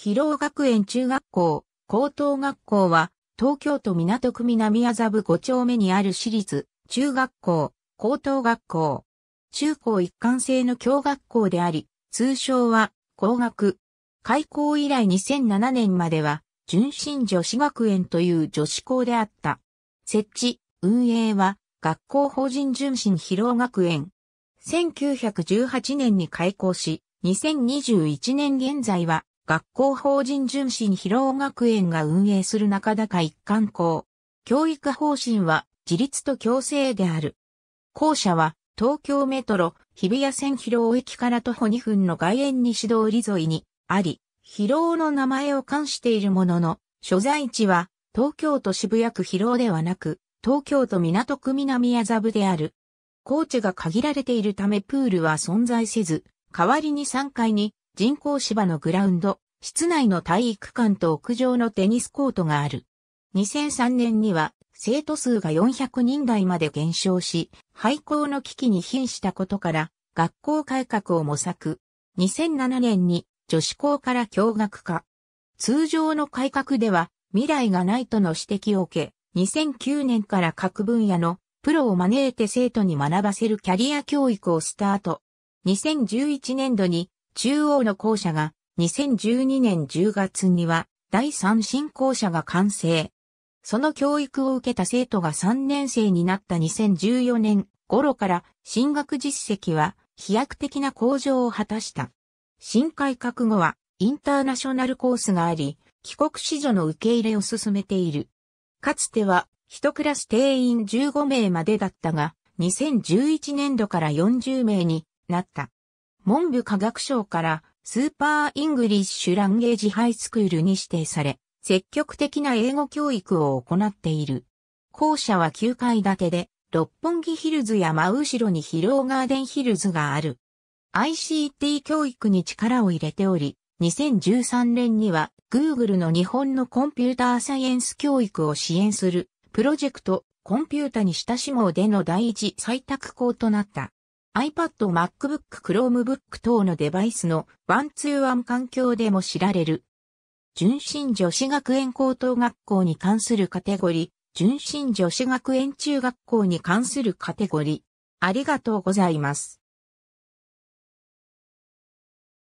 広尾学園中学校、高等学校は、東京都港区南麻布5丁目にある私立、中学校、高等学校、中高一貫制の教学校であり、通称は、高学。開校以来2007年までは、純真女子学園という女子校であった。設置、運営は、学校法人純真広尾学園。1918年に開校し、2021年現在は、学校法人巡に広尾学園が運営する中高一貫校。教育方針は自立と共生である。校舎は東京メトロ日比谷線広尾駅から徒歩2分の外苑西通り沿いにあり、広尾の名前を冠しているものの、所在地は東京都渋谷区広尾ではなく、東京都港区南麻布である。高地が限られているためプールは存在せず、代わりに3階に人工芝のグラウンド、室内の体育館と屋上のテニスコートがある。2003年には生徒数が400人台まで減少し、廃校の危機に瀕したことから学校改革を模索。2007年に女子校から共学化。通常の改革では未来がないとの指摘を受け、2009年から各分野のプロを招いて生徒に学ばせるキャリア教育をスタート。2011年度に中央の校舎が2012年10月には第3新校舎が完成。その教育を受けた生徒が3年生になった2014年頃から進学実績は飛躍的な向上を果たした。新改革後はインターナショナルコースがあり、帰国子女の受け入れを進めている。かつては一クラス定員15名までだったが、2011年度から40名になった。文部科学省からスーパーイングリッシュランゲージハイスクールに指定され、積極的な英語教育を行っている。校舎は9階建てで、六本木ヒルズや真後ろにヒローガーデンヒルズがある。ICT 教育に力を入れており、2013年には Google の日本のコンピューターサイエンス教育を支援するプロジェクトコンピュータに親しもうでの第一採択校となった。iPad、MacBook、Chromebook 等のデバイスのワンツーワン環境でも知られる。純真女子学園高等学校に関するカテゴリー、純真女子学園中学校に関するカテゴリー。ありがとうございます。